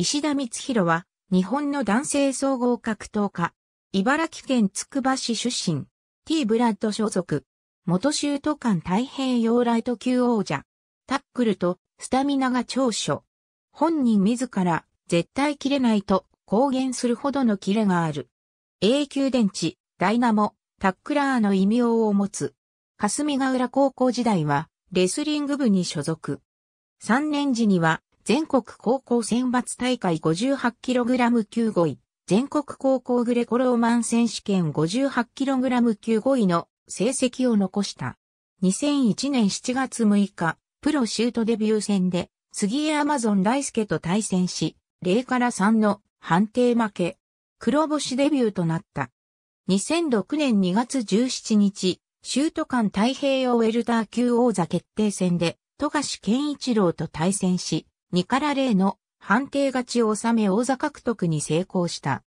石田光弘は、日本の男性総合格闘家。茨城県つくば市出身。T ブラッド所属。元州都間太平洋ライト級王者。タックルとスタミナが長所。本人自ら絶対切れないと公言するほどのキレがある。永久電池、ダイナモ、タックラーの異名を持つ。霞ヶ浦高校時代はレスリング部に所属。3年時には全国高校選抜大会 58kg 級5位、全国高校グレコローマン選手権 58kg 級5位の成績を残した。2001年7月6日、プロシュートデビュー戦で、杉江アマゾン大輔と対戦し、0から3の判定負け、黒星デビューとなった。2006年2月17日、シュート間太平洋ウェルター級王座決定戦で、富樫健一郎と対戦し、2から0の判定勝ちを収め王座獲得に成功した。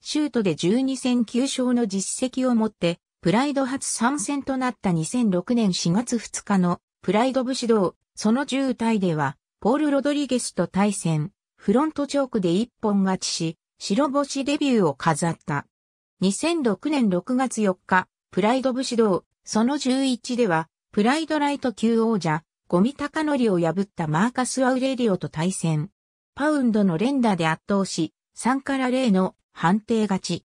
シュートで12戦9勝の実績を持って、プライド初参戦となった2006年4月2日のプライド武士道、その10体では、ポール・ロドリゲスと対戦、フロントチョークで一本勝ちし、白星デビューを飾った。2006年6月4日、プライド武士道、その11では、プライドライト級王者、ゴミ高乗りを破ったマーカス・アウレリオと対戦。パウンドの連打で圧倒し、3から0の判定勝ち。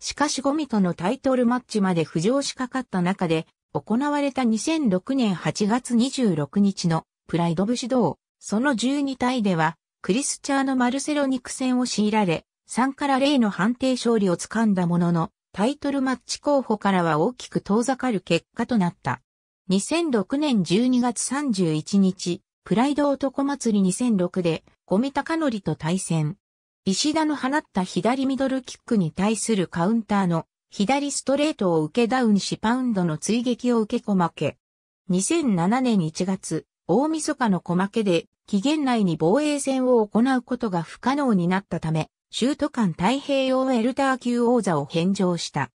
しかしゴミとのタイトルマッチまで浮上しかかった中で、行われた2006年8月26日のプライド武士道、その12体では、クリスチャーのマルセロに苦戦を強いられ、3から0の判定勝利をつかんだものの、タイトルマッチ候補からは大きく遠ざかる結果となった。2006年12月31日、プライド男祭り2006で、ゴミ高則と対戦。石田の放った左ミドルキックに対するカウンターの左ストレートを受けダウンしパウンドの追撃を受け小負け。2007年1月、大晦日の小負けで期限内に防衛戦を行うことが不可能になったため、州都間太平洋エルター級王座を返上した。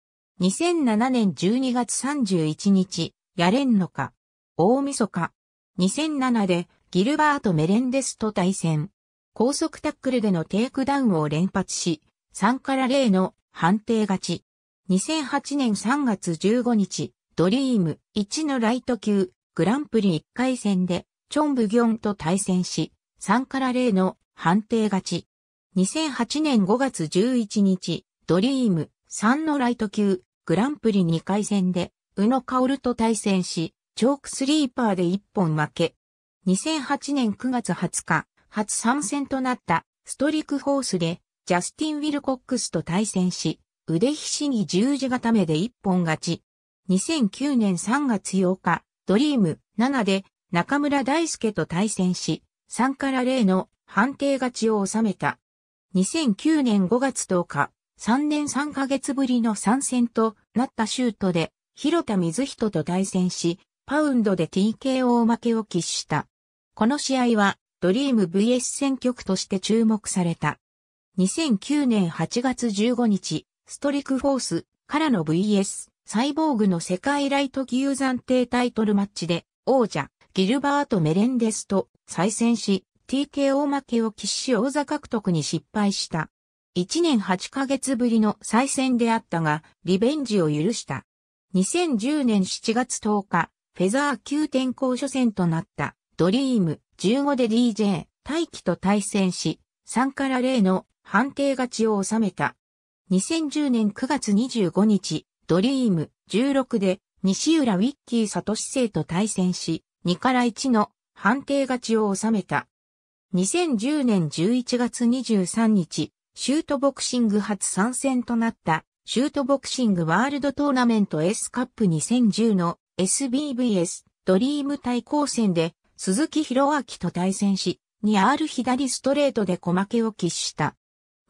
2007年12月31日、やれんのか。大晦日。2007でギルバート・メレンデスと対戦。高速タックルでのテイクダウンを連発し、3から0の判定勝ち。2008年3月15日、ドリーム1のライト級グランプリ1回戦でチョンブギョンと対戦し、3から0の判定勝ち。2008年5月11日、ドリーム3のライト級グランプリ2回戦で宇野薫と対戦し、チョークスリーパーで一本負け。2008年9月20日、初参戦となったストリックホースでジャスティン・ウィルコックスと対戦し、腕ひしぎ十字固めで一本勝ち。2009年3月8日、ドリーム7で中村大輔と対戦し、3から0の判定勝ちを収めた。2009年5月10日、3年3ヶ月ぶりの参戦となったシュートで広田水人と対戦し、パウンドで TKO 負けを喫した。この試合は、ドリーム VS 選曲として注目された。2009年8月15日、ストリクフォースからの VS サイボーグの世界ライト級暫定タイトルマッチで王者ギルバート・メレンデスと再戦し TKO 負けを喫し王座獲得に失敗した。1年8ヶ月ぶりの再戦であったがリベンジを許した。2010年7月10日、フェザー級転校初戦となったドリーム15で DJ 大輝と対戦し、3から0の判定勝ちを収めた。2010年9月25日、ドリーム16で西浦ウィッキー里市生と対戦し、2から1の判定勝ちを収めた。2010年11月23日、シュートボクシング初参戦となったシュートボクシングワールドトーナメント S カップ2010の SBVS ドリーム対抗戦で鈴木博明と対戦し、2R 左ストレートで小負けを喫した。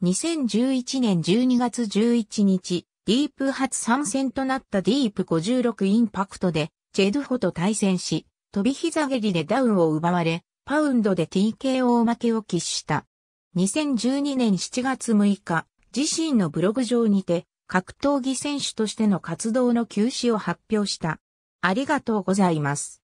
2011年12月11日、ディープ初参戦となったディープ56インパクトで、チェドホと対戦し、飛び膝蹴りでダウンを奪われ、パウンドで TKO 負けを喫した。2012年7月6日、自身のブログ上にて、格闘技選手としての活動の休止を発表した。ありがとうございます。